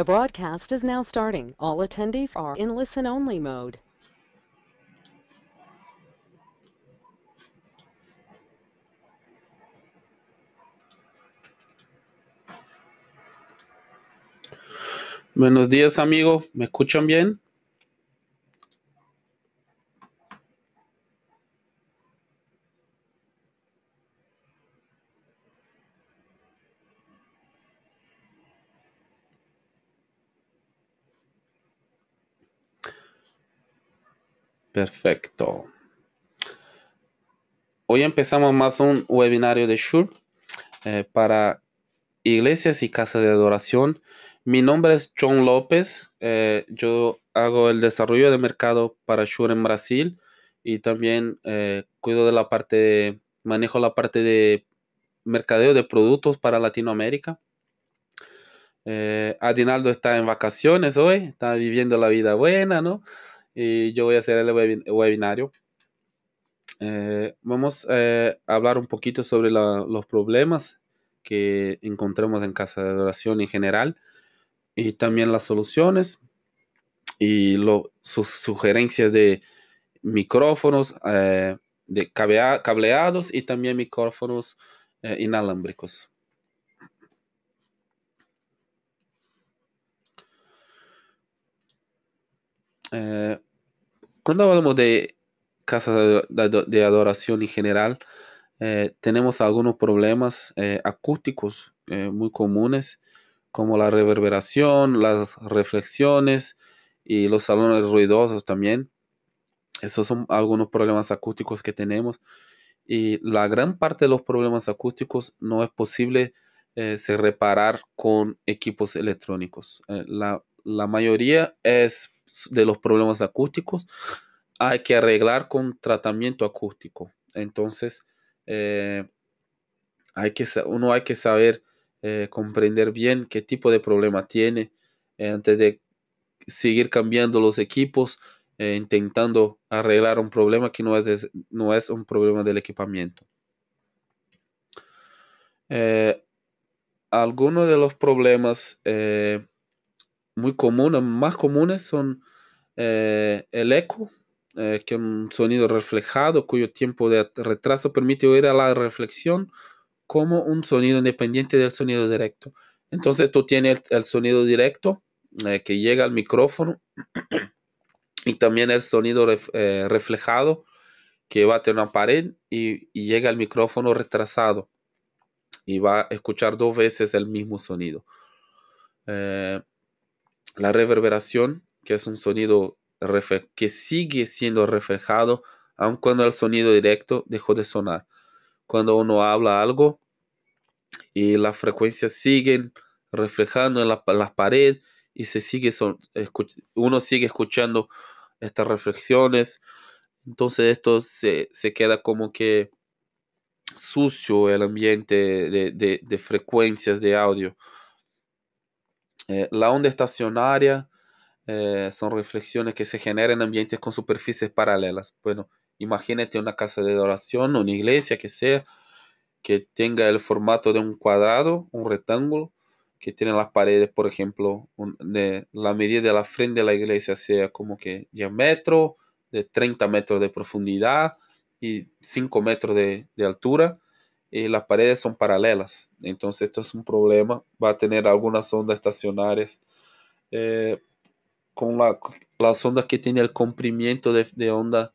The broadcast is now starting. All attendees are in listen-only mode. Buenos días, amigos. ¿Me escuchan bien? Perfecto. Hoy empezamos más un webinario de Shure eh, para iglesias y casas de adoración. Mi nombre es John López. Eh, yo hago el desarrollo de mercado para Shure en Brasil y también eh, cuido de la parte de, manejo la parte de mercadeo de productos para Latinoamérica. Adinaldo está en vacaciones hoy, está viviendo la vida buena, ¿no? y yo voy a hacer el webinario. Eh, vamos eh, a hablar un poquito sobre los problemas que encontramos en casa de adoración en general y también las soluciones y sus sugerencias de micrófonos eh, de cableados y también micrófonos inalámbricos. Eh, cuando hablamos de casas de, adoración en general, eh, tenemos algunos problemas eh, acústicos muy comunes, como la reverberación, las reflexiones y los salones ruidosos también. Esos son algunos problemas acústicos que tenemos. Y la gran parte de los problemas acústicos no es posible se reparar con equipos electrónicos. la la mayoría es de los problemas acústicos, hay que arreglar con tratamiento acústico. Entonces, eh, hay que, uno hay que saber eh, comprender bien qué tipo de problema tiene eh, antes de seguir cambiando los equipos, intentando arreglar un problema que no es, no es un problema del equipamiento. algunos de los problemas muy comunes, más comunes son eh, el eco, eh, que es un sonido reflejado cuyo tiempo de retraso permite oír a la reflexión como un sonido independiente del sonido directo. Entonces tú tienes el, sonido directo eh, que llega al micrófono y también el sonido reflejado que va a tener una pared y, llega al micrófono retrasado y va a escuchar dos veces el mismo sonido la reverberación, que es un sonido que sigue siendo reflejado aun cuando el sonido directo dejó de sonar. Cuando uno habla algo y las frecuencias siguen reflejando en la, pared y se sigue uno sigue escuchando estas reflexiones, entonces esto se, queda como que sucio el ambiente de frecuencias de audio. Eh, la onda estacionaria eh, son reflexiones que se generan en ambientes con superficies paralelas. Bueno, imagínate una casa de adoración, una iglesia que sea, que tenga el formato de un cuadrado, un rectángulo, que tiene las paredes, por ejemplo, de la medida de la frente de la iglesia sea como que diámetro de 30 metros de profundidad y 5 metros de altura y eh, las paredes son paralelas. Entonces esto es un problema. Va a tener algunas ondas estacionarias. Eh, con las ondas que tiene el comprimiento de, onda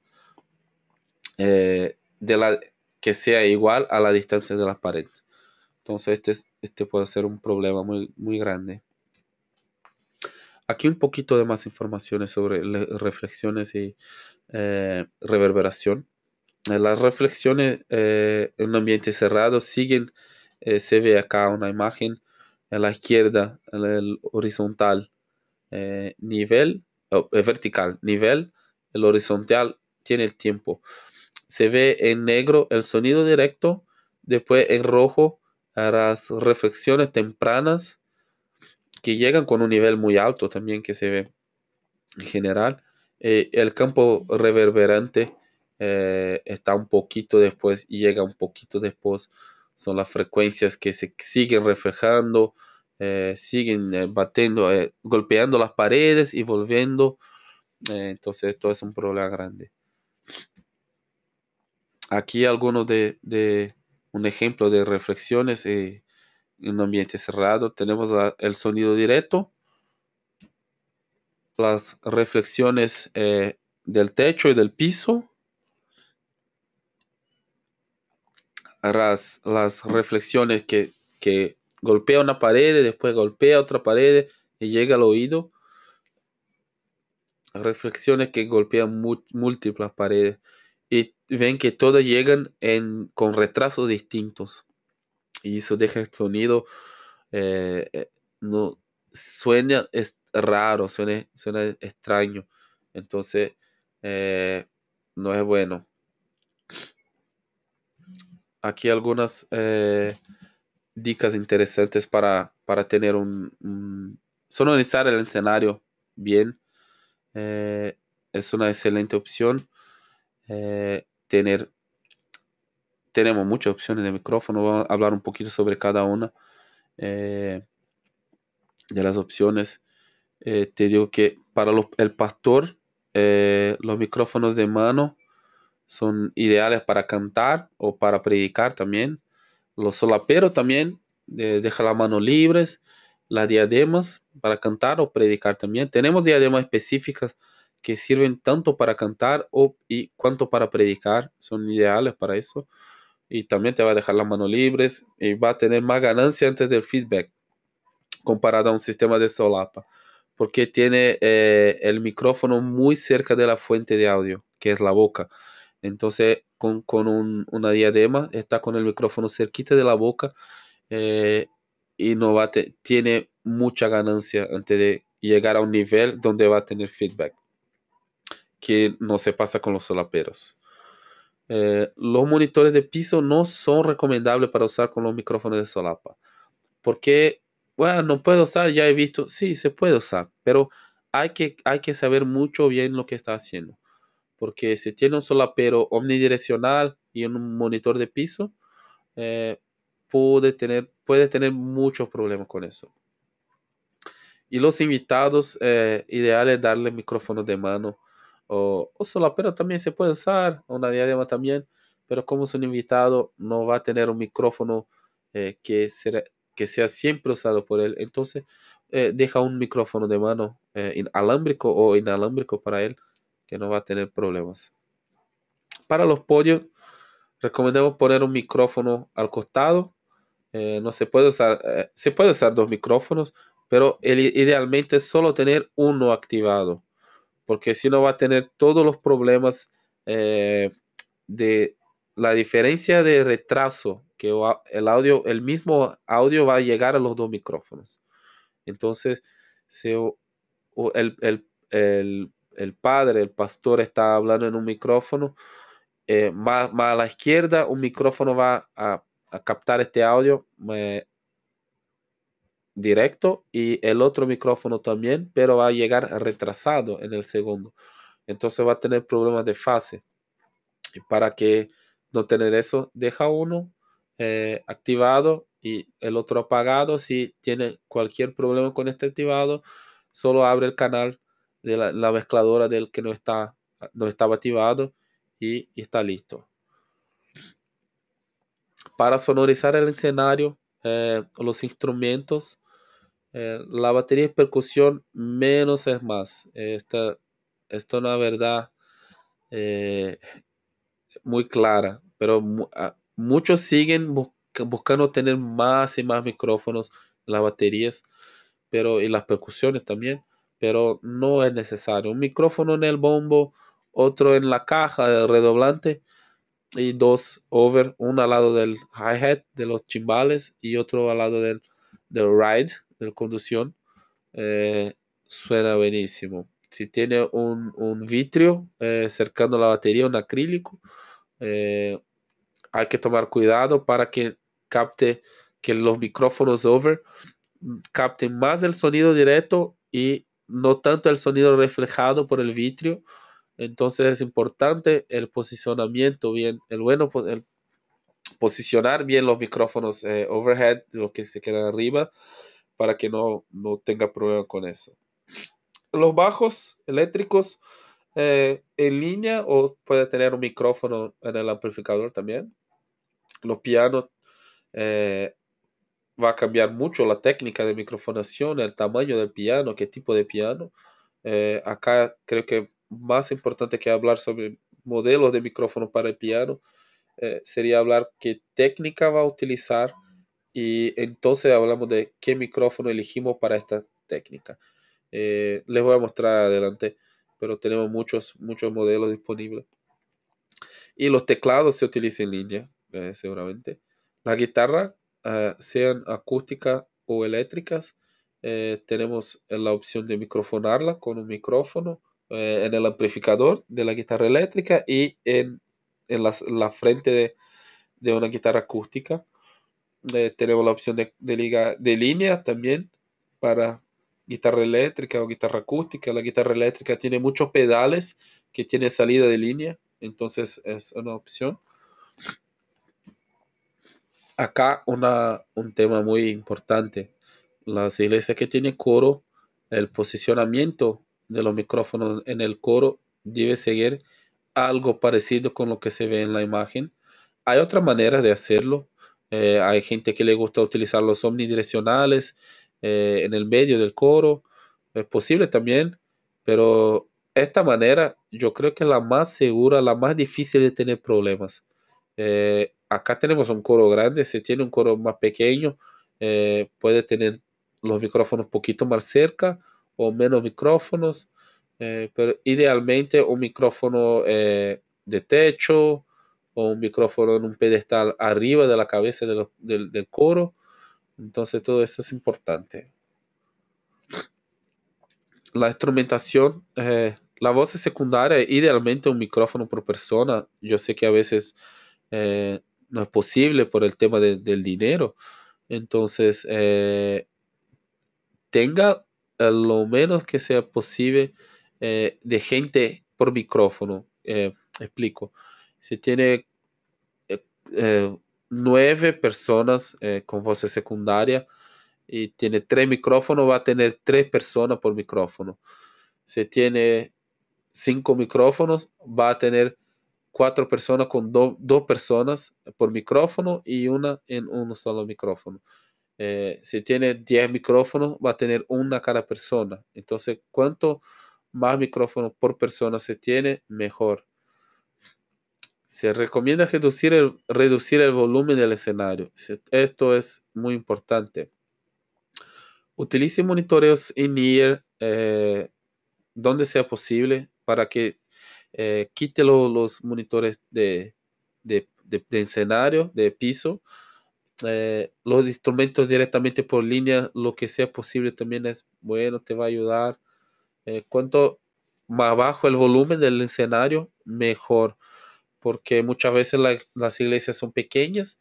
eh, de la, que sea igual a la distancia de las paredes. Entonces este, este puede ser un problema muy, muy grande. Aquí un poquito de más informaciones sobre reflexiones y reverberación las reflexiones eh, en un ambiente cerrado siguen, eh, se ve acá una imagen a la izquierda, el, horizontal eh, nivel, vertical nivel, el horizontal tiene el tiempo. Se ve en negro el sonido directo, después en rojo las reflexiones tempranas que llegan con un nivel muy alto también que se ve en general, el campo reverberante eh, está un poquito después y llega un poquito después. Son las frecuencias que se siguen reflejando, eh, siguen eh, batiendo, golpeando las paredes y volviendo. entonces esto es un problema grande. Aquí algunos de, de un ejemplo de reflexiones en un ambiente cerrado. Tenemos el sonido directo, las reflexiones del techo y del piso, las, las reflexiones que, que golpea una pared, después golpea otra pared y llega al oído. Reflexiones que golpean múltiples paredes y ven que todas llegan con retrasos distintos. Y eso deja el sonido, eh, eh, no, suena es raro, suena, suena extraño. Entonces, eh, no es bueno aquí algunas eh, dicas interesantes para, tener un, sonorizar el escenario bien. Eh, es una excelente opción. Eh, tener, tenemos muchas opciones de micrófono. Vamos a hablar un poquito sobre cada una de las opciones. te digo que para el pastor, los micrófonos de mano son ideales para cantar o para predicar también. Los solaperos también deja las manos libres, las diademas para cantar o predicar también. Tenemos diademas específicas que sirven tanto para cantar o, y cuanto para predicar, son ideales para eso. Y también te va a dejar las manos libres y va a tener más ganancia antes del feedback comparado a un sistema de solapa, porque tiene eh, el micrófono muy cerca de la fuente de audio, que es la boca. Entonces, con, un, una diadema, está con el micrófono cerquita de la boca eh, y no va tiene mucha ganancia antes de llegar a un nivel donde va a tener feedback, que no se pasa con los solaperos. Eh, los monitores de piso no son recomendables para usar con los micrófonos de solapa. Porque, bueno, no puedo usar, ya he visto, sí, se puede usar, pero hay que, hay que saber mucho bien lo que está haciendo porque si tiene un solapero omnidireccional y un monitor de piso, eh, puede, tener, puede tener muchos problemas con eso. Y los invitados, eh, ideal es darle micrófono de mano o, o solapero también se puede usar, una diadema también, pero como es un invitado, no va a tener un micrófono eh, que, que sea siempre usado por él. Entonces, deja un micrófono de mano inalámbrico alámbrico o inalámbrico para él que no va a tener problemas. Para los pollos, recomendamos poner un micrófono al costado. Eh, no se puede usar, eh, se puede usar dos micrófonos, pero el, idealmente solo tener uno activado, porque si no va a tener todos los problemas eh, de la diferencia de retraso que el audio, el mismo audio va a llegar a los dos micrófonos. Entonces, el, el el padre, el pastor está hablando en un micrófono, eh, más, a la izquierda un micrófono va a, captar este audio eh, directo y el otro micrófono también, pero va a llegar retrasado en el segundo. Entonces va a tener problemas de fase. para que no tener eso, deja uno eh, activado y el otro apagado. Si tiene cualquier problema con este activado, solo abre el canal de la, mezcladora del que no, no estaba activado y está listo. Para sonorizar el escenario, eh, los instrumentos, eh, la batería de percusión menos es más. Esta, es una verdad eh, muy clara, pero muchos siguen buscando tener más y más micrófonos, las baterías, pero y las percusiones también pero no es necesario. Un micrófono en el bombo, otro en la caja del redoblante y dos over, uno al lado del hi-hat, de los chimbales y otro al lado del, ride, del conducción. Eh, suena buenísimo. Si tiene un, vitrio eh, Cercando la batería, un acrílico, eh, hay que tomar cuidado para que capte que los micrófonos over mm, capten más el sonido directo y no tanto el sonido reflejado por el vitrio. Entonces es importante el posicionamiento bien, el bueno, pues, el posicionar bien los micrófonos eh, overhead, los que se quedan arriba, para que no, tenga problema con eso. Los bajos eléctricos eh, en línea o puede tener un micrófono en el amplificador también. Los pianos eh, va a cambiar mucho la técnica de microfonación, el tamaño del piano, qué tipo de piano. Eh, acá creo que más importante que hablar sobre modelos de micrófono para el piano eh, sería hablar qué técnica va a utilizar y entonces hablamos de qué micrófono elegimos para esta técnica. Eh, les voy a mostrar adelante, pero tenemos muchos, muchos modelos disponibles. Y los teclados se utilizan en línea, seguramente. La guitarra Ah, sean acústicas o eléctricas, eh, tenemos la opción de microfonarla con un micrófono eh, en el amplificador de la guitarra eléctrica y en, la, frente de, una guitarra acústica. Eh, tenemos la opción de, liga, de línea también para guitarra eléctrica o guitarra acústica. La guitarra eléctrica tiene muchos pedales que tiene salida de línea, entonces es una opción acá una, un tema muy importante. Las iglesias que tienen coro, el posicionamiento de los micrófonos en el coro debe seguir algo parecido con lo que se ve en la imagen. Hay otras maneras de hacerlo. Eh, hay gente que le gusta utilizar los omnidireccionales eh, en el medio del coro. Es posible también, pero esta manera yo creo que es la más segura, la más difícil de tener problemas. Eh, acá tenemos un coro grande, si tiene un coro más pequeño, eh, puede tener los micrófonos un poquito más cerca o menos micrófonos, eh, pero idealmente un micrófono eh, de techo o un micrófono en un pedestal arriba de la cabeza del coro. Entonces todo eso es importante. La instrumentación, la voz secundaria, idealmente un micrófono por persona. Yo sé que a veces no es posible por el tema del dinero. Entonces, eh, tenga eh, lo menos que sea posible eh, de gente por micrófono. explico. Si tiene nueve personas con voz secundaria y tiene tres micrófonos, va a tener tres personas por micrófono. Si tiene cinco micrófonos, va a tener cuatro personas con dos personas por micrófono y una en un solo micrófono. Eh, si tiene 10 micrófonos, va a tener una cada persona. Entonces, cuanto más micrófonos por persona se tiene, mejor. Se recomienda reducir el, reducir el volumen del escenario. Esto es muy importante. Utilice monitoreos in-ear eh, donde sea posible para que eh, quítelo los monitores de, escenario, de piso, eh, los instrumentos directamente por línea, lo que sea posible también es bueno, te va a ayudar. Eh, cuanto más bajo el volumen del escenario, mejor, porque muchas veces las iglesias son pequeñas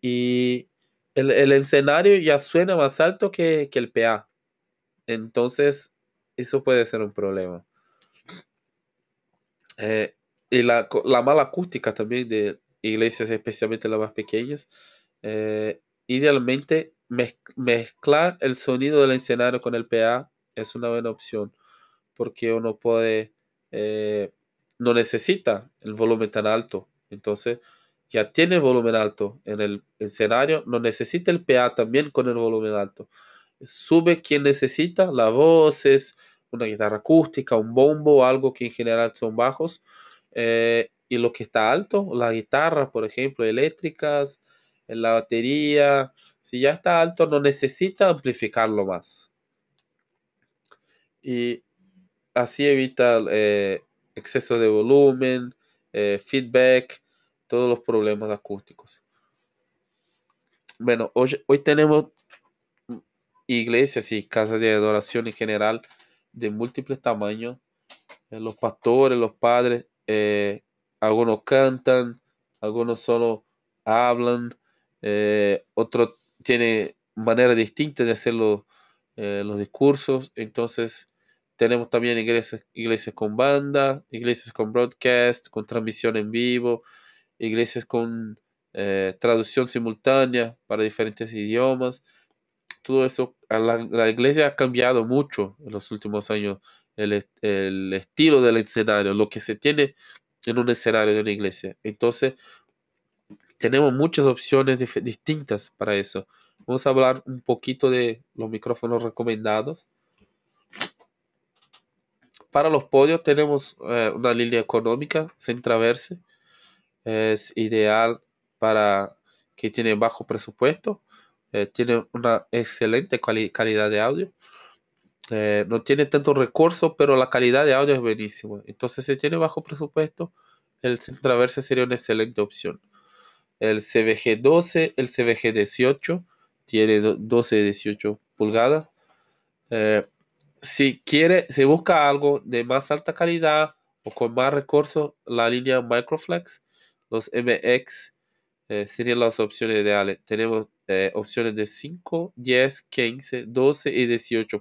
y el, escenario ya suena más alto que, que el PA. Entonces, eso puede ser un problema. Eh, y la, la, mala acústica también de iglesias, especialmente las más pequeñas, eh, idealmente mezclar el sonido del escenario con el PA es una buena opción, porque uno puede, eh, no necesita el volumen tan alto, entonces ya tiene volumen alto en el escenario, no necesita el PA también con el volumen alto. Sube quien necesita, las voces, una guitarra acústica, un bombo, algo que en general son bajos. Eh, y lo que está alto, la guitarra, por ejemplo, eléctricas, la batería, si ya está alto, no necesita amplificarlo más. Y así evita eh, exceso de volumen, eh, feedback, todos los problemas acústicos. Bueno, hoy, hoy tenemos iglesias y casas de adoración en general de múltiples tamaños. Eh, los pastores, los padres, eh, algunos cantan, algunos solo hablan, eh, otros tienen maneras distintas de hacer los, discursos. Entonces, tenemos también iglesias, con banda, iglesias con broadcast, con transmisión en vivo, iglesias con traducción simultánea para diferentes idiomas, todo eso, la, iglesia ha cambiado mucho en los últimos años, el, estilo del escenario, lo que se tiene en un escenario de una iglesia. Entonces, tenemos muchas opciones distintas para eso. Vamos a hablar un poquito de los micrófonos recomendados. Para los podios tenemos eh, una línea económica sin Es ideal para que tiene bajo presupuesto eh, tiene una excelente calidad de audio. Eh, no tiene tanto recurso pero la calidad de audio es buenísima. Entonces, si tiene bajo presupuesto, el Centraverse sería una excelente opción. El CBG 12, el CBG 18, tiene 12 18 pulgadas. Eh, si quiere, se busca algo de más alta calidad o con más recursos, la línea Microflex, los MX eh, serían las opciones ideales. Tenemos eh, opciones de 5, 10, 15, 12 y 18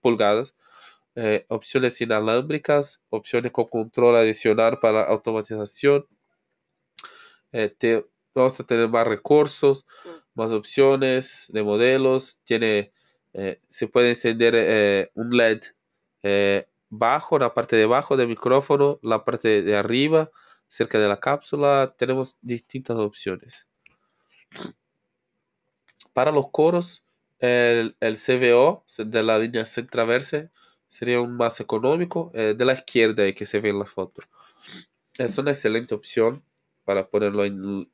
pulgadas, eh, opciones inalámbricas, opciones con control adicional para automatización. vamos a tener más recursos, más opciones de modelos. Tiene, se puede encender un LED bajo, la parte de abajo del micrófono, la parte de arriba cerca de la cápsula tenemos distintas opciones. Para los coros, el, el CVO de la línea centraverse sería un más económico eh, de la izquierda eh, que se ve en la foto. Es una excelente opción para ponerlo en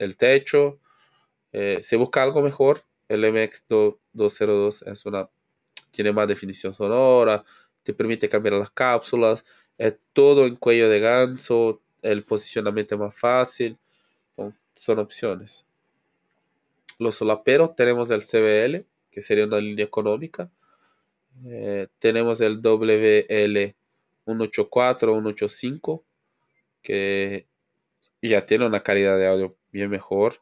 el, techo. Eh, si busca algo mejor, el MX202 es una, tiene más definición sonora, te permite cambiar las cápsulas, Es todo en cuello de ganso, el posicionamiento más fácil. son opciones. Los solaperos tenemos el CBL, que sería una línea económica. Eh, tenemos el WL 184, 185, que ya tiene una calidad de audio bien mejor.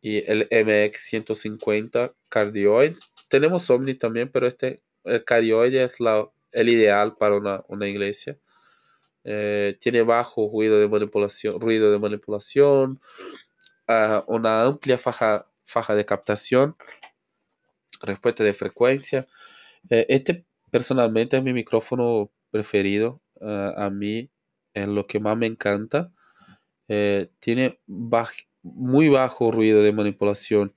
Y el MX150 Cardioid. Tenemos Omni también, pero este, el Cardioid es la, el ideal para una iglesia. Eh, tiene bajo ruido de manipulación, ruido de manipulación ah, una amplia faja, faja, de captación, respuesta de frecuencia. Eh, este personalmente es mi micrófono preferido. Ah, a mí es lo que más me encanta. Eh, tiene muy bajo ruido de manipulación.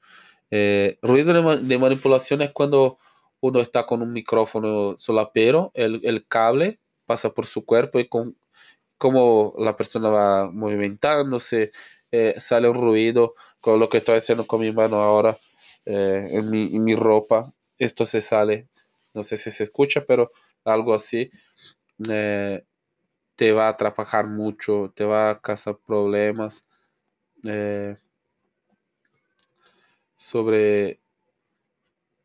ruido de, manipulación es cuando uno está con un micrófono solapero, el, el cable pasa por su cuerpo y con cómo la persona va movimentándose, eh, sale un ruido, con lo que estoy haciendo con mi mano ahora eh, en, mi, ropa, esto se sale, no sé si se escucha, pero algo así eh, te va a trabajar mucho, te va a causar problemas sobre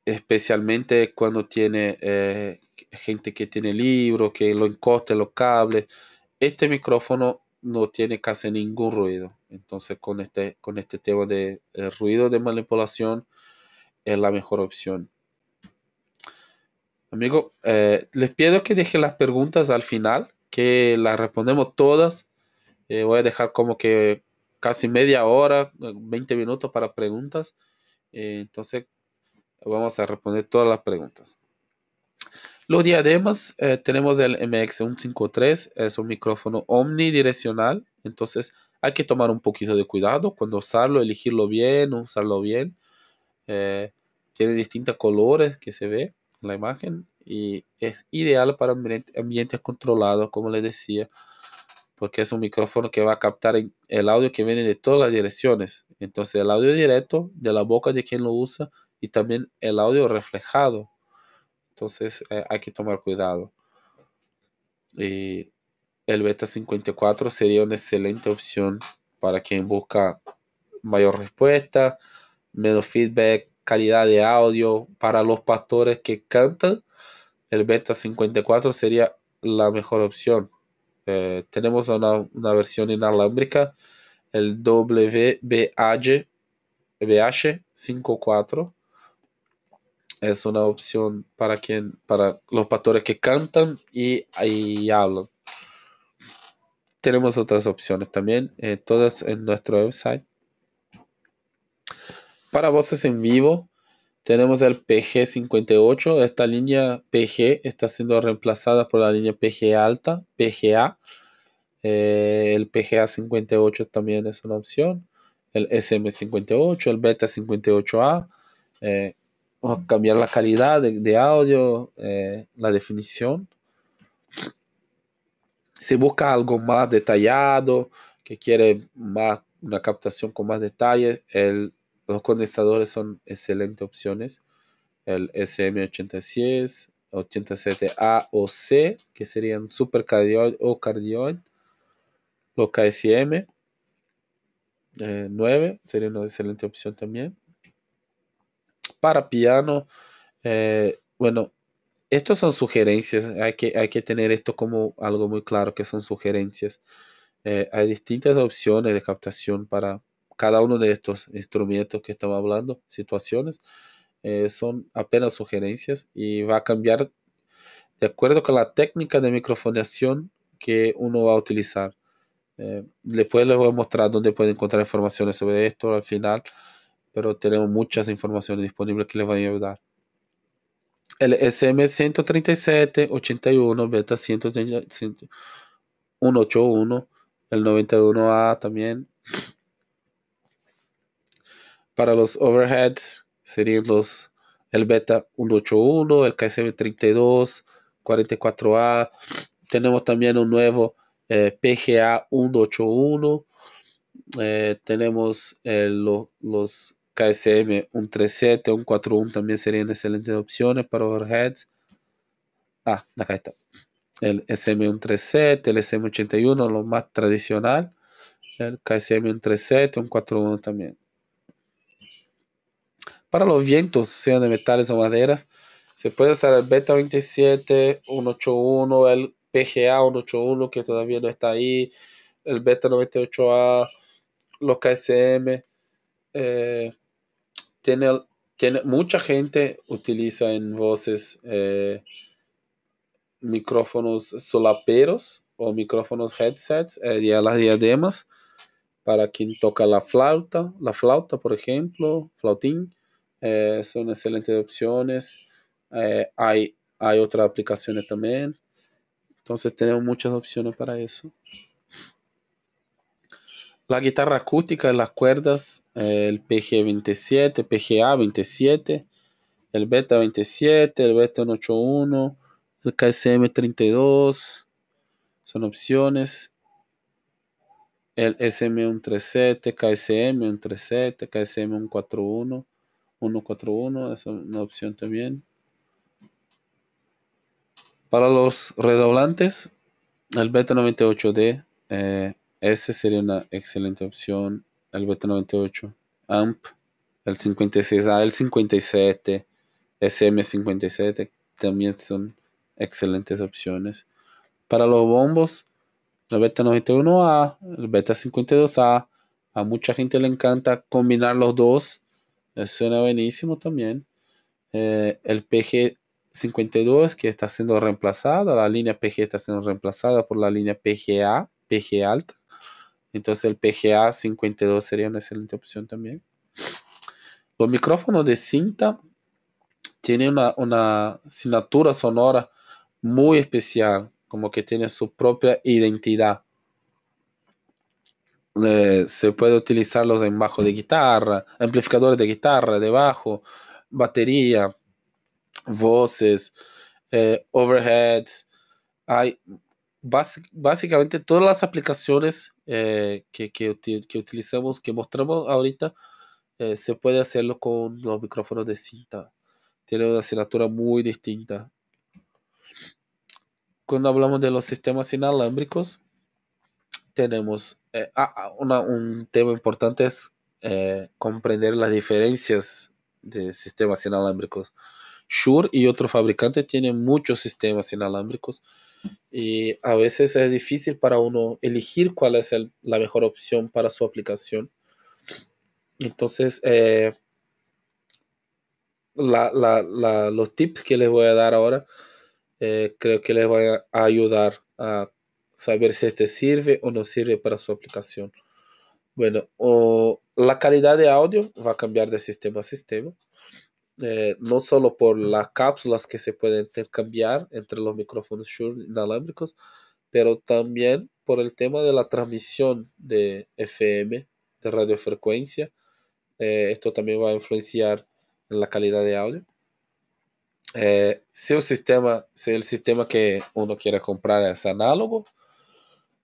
especialmente cuando tiene gente que tiene libros, que lo encoste los cables. Este micrófono no tiene casi ningún ruido. Entonces con este, con este tema de ruido de manipulación es la mejor opción. Amigo, eh, les pido que dejen las preguntas al final, que las respondemos todas. Eh, voy a dejar como que casi media hora, 20 minutos para preguntas. Eh, entonces vamos a responder todas las preguntas. Los diademas, eh, tenemos el MX153, es un micrófono omnidireccional, entonces hay que tomar un poquito de cuidado cuando usarlo, elegirlo bien, usarlo bien. Eh, tiene distintos colores que se ve en la imagen y es ideal para ambientes controlados, como les decía, porque es un micrófono que va a captar el audio que viene de todas las direcciones. Entonces el audio directo de la boca de quien lo usa y también el audio reflejado entonces eh, hay que tomar cuidado. el beta 54 sería una excelente opción para quien busca mayor respuesta, menos feedback, calidad de audio. Para los pastores que cantan, el beta 54 sería la mejor opción. Eh, tenemos una, una, versión inalámbrica, el WBH54, es una opción para, quien, para los pastores que cantan y, hablan. Tenemos otras opciones también, eh, todas en nuestro website. Para voces en vivo, tenemos el PG58. Esta línea PG está siendo reemplazada por la línea PG alta, PGA. Eh, el PGA58 también es una opción. El SM58, el Beta58A o cambiar la calidad de, audio, eh, la definición. Si busca algo más detallado, que quiere más, una captación con más detalles, los condensadores son excelentes opciones. El SM86, 87A o C, que serían super o cardioid. Los KSM 9 eh, sería una excelente opción también para piano. Eh, bueno, estos son sugerencias, hay que, hay que tener esto como algo muy claro, que son sugerencias. Eh, hay distintas opciones de captación para cada uno de estos instrumentos que estamos hablando, situaciones. Eh, son apenas sugerencias y va a cambiar de acuerdo con la técnica de microfoneación que uno va a utilizar. después les voy a mostrar dónde pueden encontrar informaciones sobre esto al final pero tenemos muchas informaciones disponibles que les van a ayudar. El SM137, 81, Beta 181, el 91A también. Para los overheads serían los el Beta 181, el KSM 32, 44A. Tenemos también un nuevo eh, PGA 181. Eh, tenemos eh, los KSM, 137, 141 también serían excelentes opciones para overheads. Ah, acá está. El SM137, el SM81, lo más tradicional. El KSM137, 141 también. Para los vientos, sean de metales o maderas, se puede usar el Beta 27, 181, el PGA 181 que todavía no está ahí, el Beta 98A, los KSM. Eh, tiene, tiene mucha gente utiliza en voces eh, micrófonos solaperos o micrófonos headsets y eh, a las diademas para quien toca la flauta, la flauta por ejemplo, flautín, eh, son excelentes opciones. hay, hay otras aplicaciones también. Entonces tenemos muchas opciones para eso la guitarra acústica, las cuerdas, el PG27, PGA27, el Beta 27, el Beta 181, el KSM 32, son opciones. El SM137, KSM137, KSM141, 141, es una opción también. Para los redoblantes, el Beta 98D. Eh, ese sería una excelente opción. Ah, el beta 98, AMP, el 56A, el 57, SM57 también son excelentes opciones. Para los bombos, el beta 91A, el beta 52A, a mucha gente le encanta combinar los dos. Eh, suena buenísimo también. Eh, el PG 52 que está siendo reemplazado la línea PG está siendo reemplazada por la línea PGA, PG alta. Entonces el PGA 52 sería una excelente opción también. Los micrófonos de cinta tienen una, asignatura sonora muy especial, como que tiene su propia identidad. Eh, se puede utilizarlos en bajo de guitarra, amplificadores de guitarra, de bajo, batería, voces, eh, overheads. Hay básicamente todas las aplicaciones eh, que, utilizamos, que mostramos ahorita, eh, se puede hacerlo con los micrófonos de cinta. Tiene una asignatura muy distinta. Cuando hablamos de los sistemas inalámbricos, tenemos eh, ah, ah, un tema importante es comprender las diferencias de sistemas inalámbricos. Shure y otro fabricante tienen muchos sistemas inalámbricos y a veces es difícil para uno elegir cuál es la mejor opción para su aplicación. Entonces, eh, los tips que les voy a dar ahora eh, creo que les van a ayudar a saber si este sirve o no sirve para su aplicación. Bueno, la calidad de audio va a cambiar de sistema a sistema. Eh, no solo por las cápsulas que se pueden intercambiar entre los micrófonos inalámbricos, pero también por el tema de la transmisión de FM, de radiofrecuencia. Eh, esto también va a influenciar en la calidad de audio. Eh, si, el sistema, si el sistema que uno quiere comprar es análogo,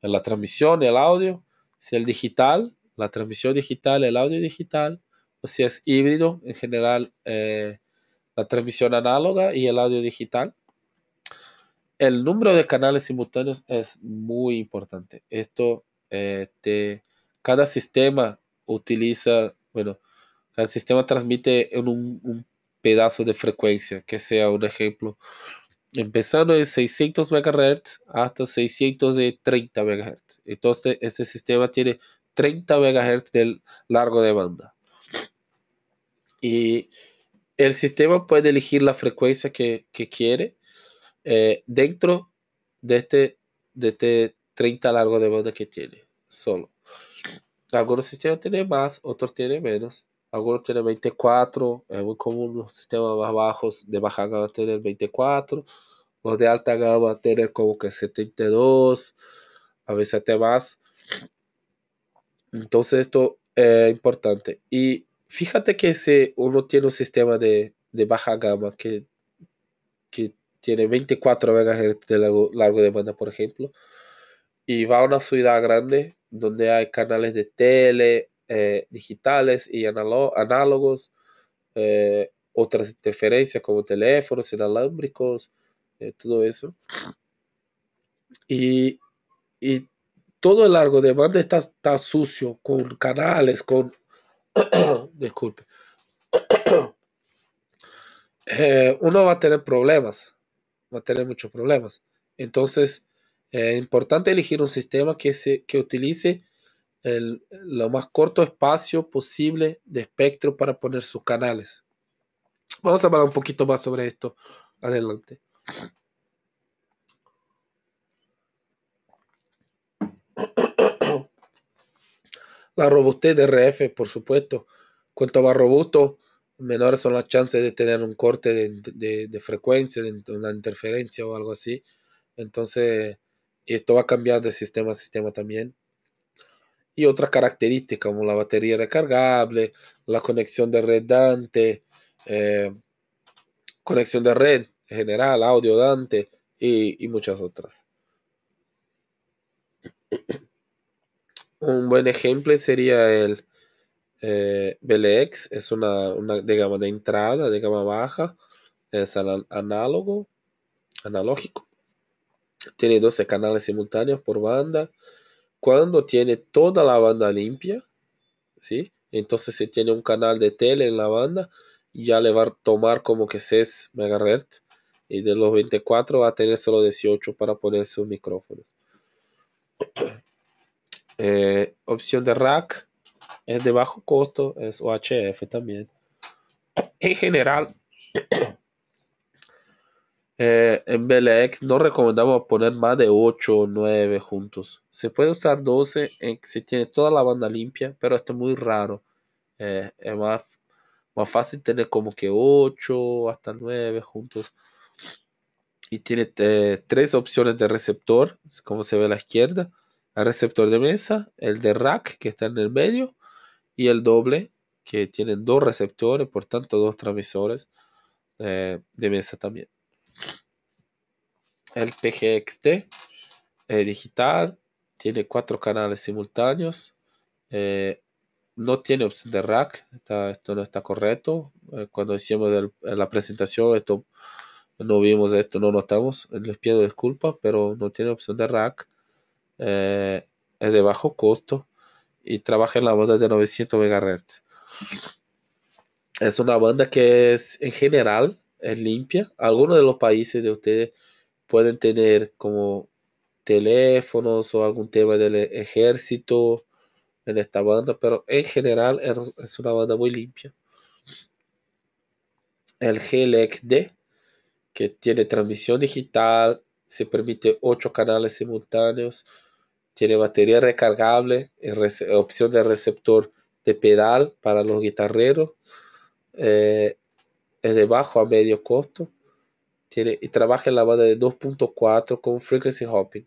la transmisión, el audio, si el digital, la transmisión digital, el audio digital, si es híbrido, en general eh, la transmisión análoga y el audio digital. El número de canales simultáneos es muy importante. Esto, eh, cada sistema utiliza, bueno, cada sistema transmite en un, un pedazo de frecuencia, que sea un ejemplo, empezando en 600 MHz hasta 630 MHz. Entonces, este sistema tiene 30 MHz de largo de banda y el sistema puede elegir la frecuencia que, quiere eh, dentro de este, de este 30 largo de banda que tiene solo. Algunos sistemas tienen más, otros tienen menos. Algunos tienen 24, es muy común los sistemas más bajos de baja gama tener 24, los de alta gama tener como que 72, a veces hasta más. Entonces esto es importante. Y Fíjate que si uno tiene un sistema de, baja gama que, que tiene 24 MHz de largo, largo de banda, por ejemplo, y va a una ciudad grande donde hay canales de tele, eh, digitales y análogos, eh, otras interferencias como teléfonos inalámbricos, eh, todo eso. Y, todo el largo de banda está, está sucio con canales, con disculpe, eh, uno va a tener problemas, va a tener muchos problemas. Entonces, es eh, importante elegir un sistema que, se, que utilice el, lo más corto espacio posible de espectro para poner sus canales. Vamos a hablar un poquito más sobre esto adelante. La robustez de RF, por supuesto. Cuanto más robusto, menores son las chances de tener un corte de, frecuencia, de una interferencia o algo así. Entonces, esto va a cambiar de sistema a sistema también. Y otras características como la batería recargable, la conexión de red Dante, eh, conexión de red en general, audio Dante y, y muchas otras. Un buen ejemplo sería el eh, BLX, es una, de gama de entrada, de gama baja, es análogo, analógico. Tiene 12 canales simultáneos por banda. Cuando tiene toda la banda limpia, ¿sí? entonces si tiene un canal de tele en la banda, ya le va a tomar como que 6 MHz y de los 24 va a tener solo 18 para poner sus micrófonos. Eh, opción de rack es de bajo costo, es OHF también. En general, eh, en BLX no recomendamos poner más de 8 o 9 juntos. Se puede usar 12 Si tiene toda la banda limpia, pero esto es muy raro. Eh, es más, más fácil tener como que 8 hasta 9 juntos. Y tiene eh, tres opciones de receptor, como se ve a la izquierda. El receptor de mesa, el de rack que está en el medio y el doble que tienen dos receptores, por tanto dos transmisores eh, de mesa también. El PGXT eh, digital tiene cuatro canales simultáneos. Eh, no tiene opción de rack, esto no está correcto. cuando hicimos la presentación, esto no vimos esto, no notamos, les pido disculpas, pero no tiene opción de rack. Eh, es de bajo costo y trabaja en la banda de 900 MHz. Es una banda que es en general es limpia. Algunos de los países de ustedes pueden tener como teléfonos o algún tema del ejército en esta banda, pero en general es una banda muy limpia. El GLXD, que tiene transmisión digital, se permite 8 canales simultáneos, tiene batería recargable, opción de receptor de pedal para los guitarreros. Eh, es de bajo a medio costo. Tiene, y trabaja en la banda de 2.4 con frequency hopping,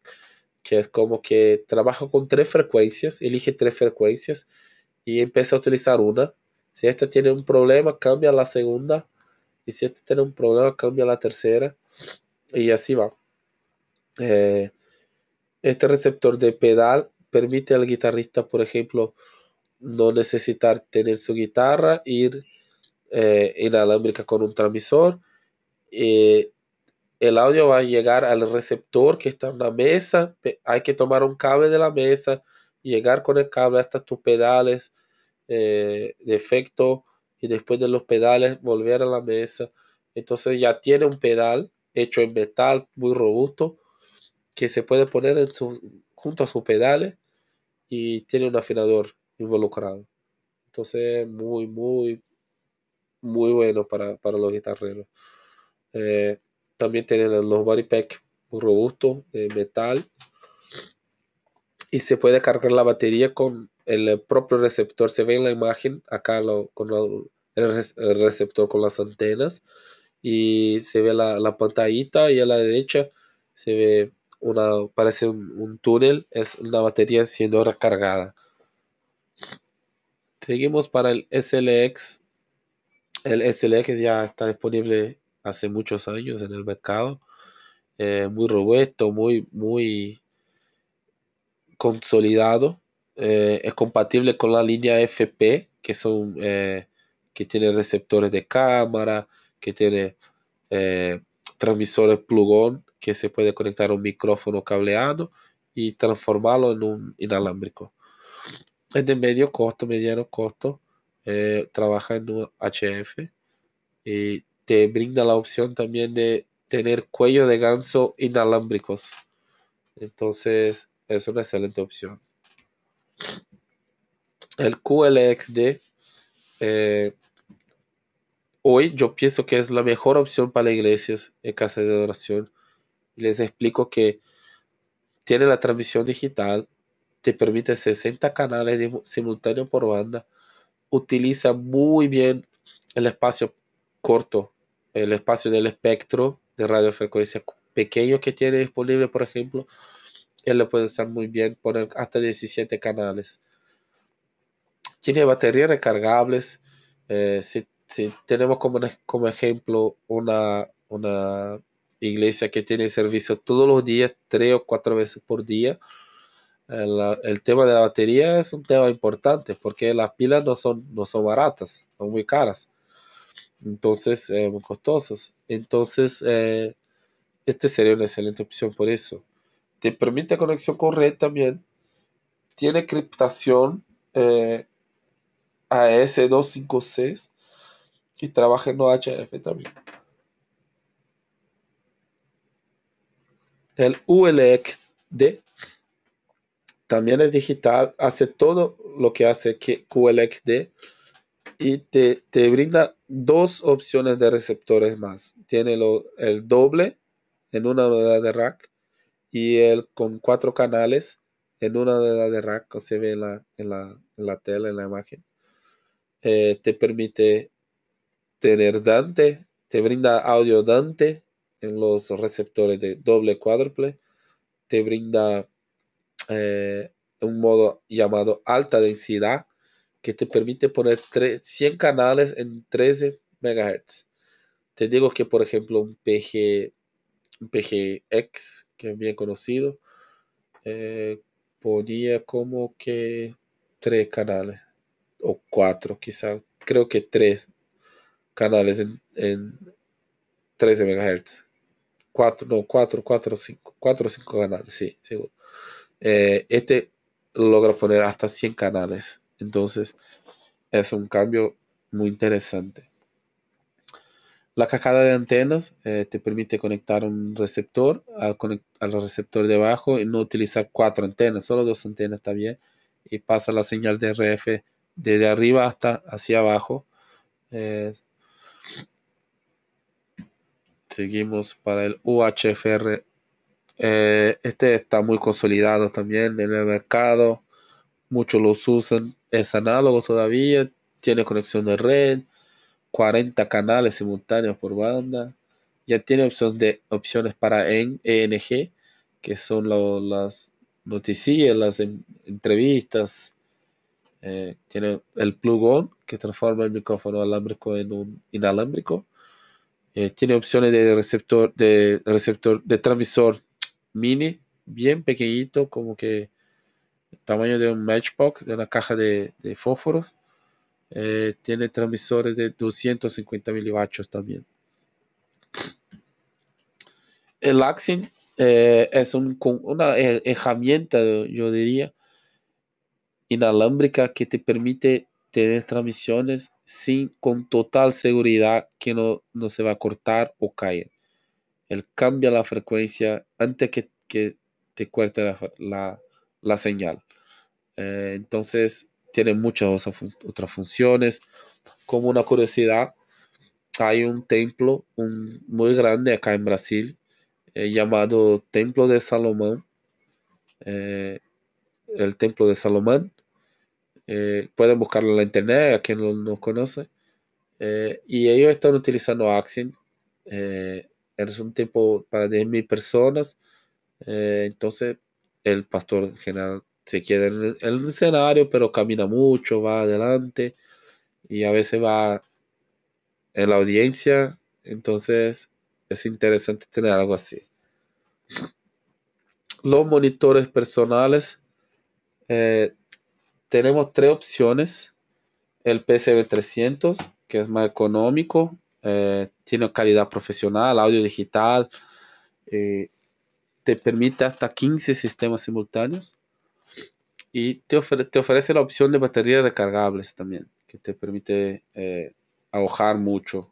que es como que trabaja con tres frecuencias, elige tres frecuencias y empieza a utilizar una. Si esta tiene un problema, cambia la segunda. Y si esta tiene un problema, cambia la tercera. Y así va. Eh, este receptor de pedal permite al guitarrista, por ejemplo, no necesitar tener su guitarra, ir eh, inalámbrica con un transmisor. Eh, el audio va a llegar al receptor que está en la mesa. Hay que tomar un cable de la mesa, llegar con el cable hasta tus pedales eh, de efecto y después de los pedales volver a la mesa. Entonces ya tiene un pedal hecho en metal muy robusto que se puede poner junto a sus pedales eh, y tiene un afinador involucrado. Entonces, muy, muy, muy bueno para, los guitarreros. Eh, también tiene los body pack robustos de metal y se puede cargar la batería con el propio receptor. Se ve en la imagen acá con el, receptor con las antenas y se ve la, la pantallita y a la derecha se ve una, parece un, túnel, es una batería siendo recargada. Seguimos para el SLX. El SLX ya está disponible hace muchos años en el mercado. Eh, muy robusto, muy, muy consolidado. Eh, es compatible con la línea FP, que son eh, que tiene receptores de cámara, que tiene transmisores plugón que se puede conectar un micrófono cableado y transformarlo en un inalámbrico. es de medio costo, mediano costo eh, trabaja en un HF y te brinda la opción también de tener cuello de ganso inalámbricos. Entonces es una excelente opción. El QLXD eh, hoy yo pienso que es la mejor opción para iglesias en casa de oración les explico que tiene la transmisión digital, te permite 60 canales simultáneos por banda, utiliza muy bien el espacio corto, el espacio del espectro de radiofrecuencia pequeño que tiene disponible, por ejemplo, él le puede usar muy bien, poner hasta 17 canales. Tiene baterías recargables. Eh, si, si, tenemos como, como ejemplo una, una iglesia que tiene servicio todos los días, tres o cuatro veces por día. Eh, el, tema de la batería es un tema importante porque las pilas no son, no son baratas, son muy caras, entonces eh, muy costosas. Entonces, eh, este sería una excelente opción por eso. Te permite conexión con red también, tiene criptación eh, AS256 y trabaja en OHF también. El ULXD e también es digital, hace todo lo que hace QLXD e y te, brinda dos opciones de receptores más. Tiene el doble en una unidad de rack y el con cuatro canales en una unidad de rack, como se ve en la, tela, en la imagen. Eh, te permite tener Dante, te brinda audio Dante en los receptores de doble cuádruple te brinda eh, un modo llamado alta densidad que te permite poner 100 canales en 13 MHz. Te digo que, por ejemplo, un, PG, PGX, que es bien conocido, eh, ponía como que 3 canales, o 4 quizá, creo que 3 canales en, en 13 MHz. 4, no, 4, 4, 5, 4 5 canales, sí, seguro. Eh, este logra poner hasta 100 canales, entonces es un cambio muy interesante. La cajada de antenas eh, te permite conectar un receptor al, al receptor de abajo y no utilizar cuatro antenas, solo dos antenas también y pasa la señal de RF desde arriba hasta hacia abajo. Seguimos para el UHFR. Eh, este está muy consolidado también en el mercado. Muchos los usan. Es análogo todavía. Tiene conexión de red. 40 canales simultáneos por banda. Ya tiene opciones, de, opciones para ENG, e que son las noticias, las entrevistas. Eh, tiene el plug-on, que transforma el micrófono alámbrico en un inalámbrico eh, tiene opciones de receptor, de receptor, de transmisor mini, bien pequeñito, como que el tamaño de un matchbox, de una caja de, fósforos. Eh, tiene transmisores de 250 milivatios también. El Axin eh, es una herramienta, yo diría, inalámbrica que te permite tener transmisiones sin con total seguridad que no, se va a cortar o caer. Él cambia la frecuencia antes que, te corte la, señal. Eh, entonces, tiene muchas otras funciones. Como una curiosidad, hay un templo muy grande acá en Brasil eh, llamado Templo de Salomón. Eh, el Templo de Salomón eh, pueden buscarlo en la internet, a quien no, no conoce. Eh, y ellos están utilizando Axin. Eh, es un tiempo para 10.000 personas. entonces, el pastor general se queda el, en el, escenario, pero camina mucho, va adelante y a veces va en la audiencia. Entonces, es interesante tener algo así. Los monitores personales tenemos tres opciones. El PCB 300, que es más económico, eh, tiene calidad profesional, audio digital, eh, te permite hasta 15 sistemas simultáneos y te, te, ofrece la opción de baterías recargables también, que te permite eh, mucho.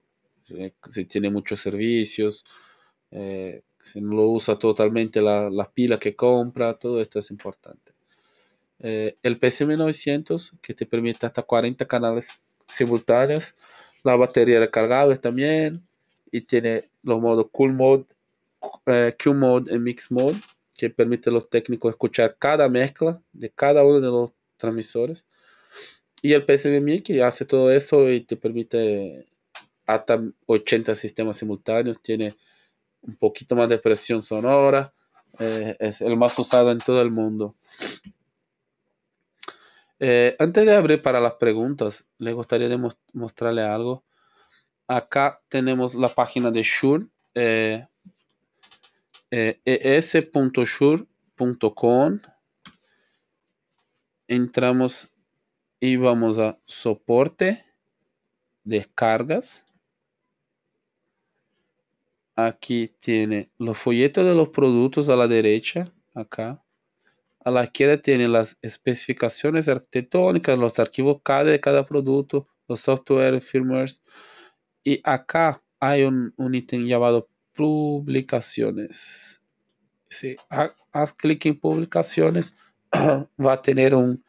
Eh, si tiene muchos servicios, si no lo usa totalmente la pila que compra, todo esto es importante. Eh, el psm 900 que te permite hasta 40 canales simultáneos, la batería recargable también y tiene los modos Cool Mode, Q eh, Mode y Mix Mode que permite a los técnicos escuchar cada mezcla de cada uno de los transmisores y el 1000 que hace todo eso y te permite hasta 80 sistemas simultáneos, tiene un poquito más de presión sonora, eh, es el más usado en todo el mundo. Eh, antes de abrir para las preguntas, les gustaría mostrarle algo. Acá tenemos la página de Shure, eh, eh es.shure.com. Entramos y vamos a soporte, descargas. Aquí tiene los folletos de los productos a la derecha, acá a la izquierda tiene las especificaciones arquitectónicas, los archivos CAD e de cada producto, los software, firmwares. Y acá hay un, un ítem llamado publicaciones. Si haz clic en publicaciones, va a tener un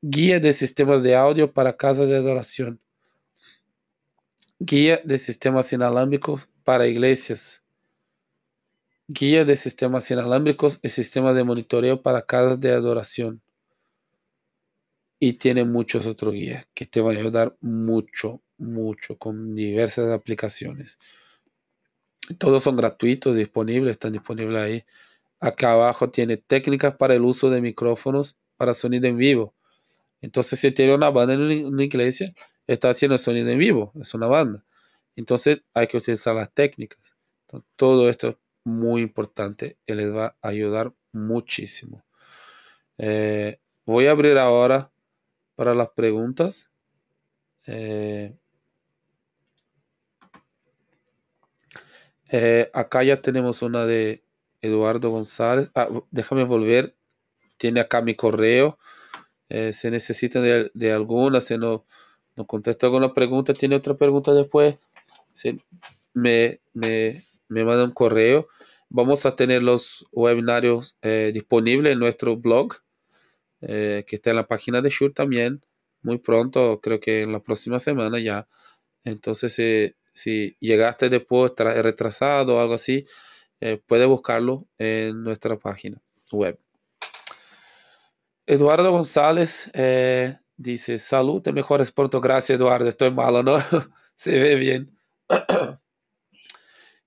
guía de sistemas de audio para casas de adoración. Guía de sistemas inalámbricos para iglesias guía de sistemas inalámbricos y sistemas de monitoreo para casas de adoración. Y tiene muchos otros guías que te van a ayudar mucho, mucho con diversas aplicaciones. Todos son gratuitos, disponibles, están disponibles ahí. Acá abajo tiene técnicas para el uso de micrófonos para sonido en vivo. Entonces, si tiene una banda en una iglesia, está haciendo sonido en vivo, es una banda. Entonces, hay que utilizar las técnicas. todo esto es muy importante y les va a ayudar muchísimo. Eh, voy a abrir ahora para las preguntas. Eh, eh, acá ya tenemos una de Eduardo González. Ah, déjame volver. Tiene acá mi correo. se necesita de, alguna, se no, no contesta alguna pregunta, tiene otra pregunta después. si me, me, me manda un correo. Vamos a tener los webinarios eh, disponibles en nuestro blog, eh, que está en la página de Shure también, muy pronto, creo que en la próxima semana ya. Entonces, eh, si llegaste después retrasado o algo así, puede buscarlo en nuestra página web. Eduardo González dice, salud, te mejores pronto, gracias Eduardo, estoy malo, ¿no? Se ve bien.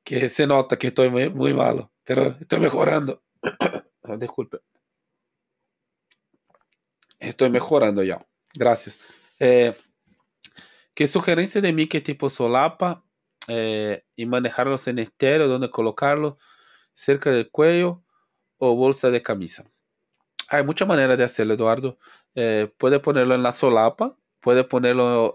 que se nota que estoy muy, malo, pero estoy mejorando. Ah, disculpe. Estoy mejorando ya. Gracias. Eh, ¿Qué sugerencia de mí? ¿Qué tipo solapa? Eh, y manejarlos en estero? ¿Dónde colocarlo? cerca del cuello o bolsa de camisa. Hay muchas maneras de hacerlo, Eduardo. Eh, puede ponerlo en la solapa, puede ponerlo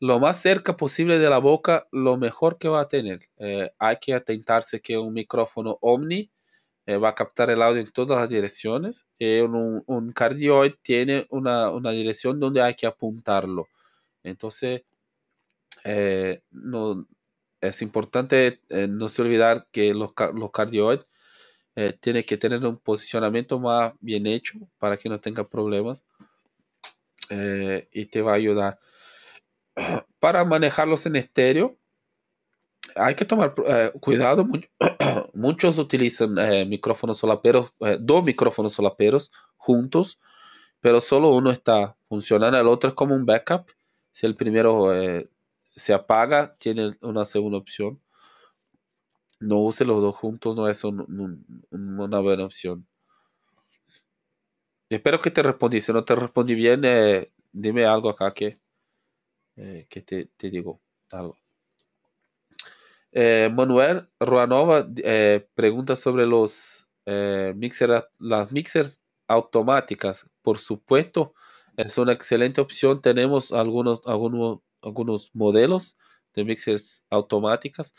lo más cerca posible de la boca, lo mejor que va a tener. Eh, hay que atentarse que un micrófono Omni eh, va a captar el audio en todas las direcciones. Eh, un, cardioid tiene una, dirección donde hay que apuntarlo. Entonces, es importante no se olvidar que los, los cardioides tienen que tener un posicionamiento más bien hecho para que no tenga problemas y te va a ayudar para manejarlos en estéreo hay que tomar eh, cuidado. muchos utilizan eh, micrófonos solaperos, eh, dos micrófonos solaperos juntos, pero solo uno está funcionando, el otro es como un backup. Si el primero se apaga, tiene una segunda opción. No use los dos juntos, no es una buena opción. Espero que te respondí. Si no te respondí bien, dime algo acá que... Eh, que te, digo algo. Eh, Manuel Ruanova eh, pregunta sobre los mixer, las mixers automáticas. Por supuesto, es una excelente opción. Tenemos algunos, algunos, algunos modelos de mixers automáticas.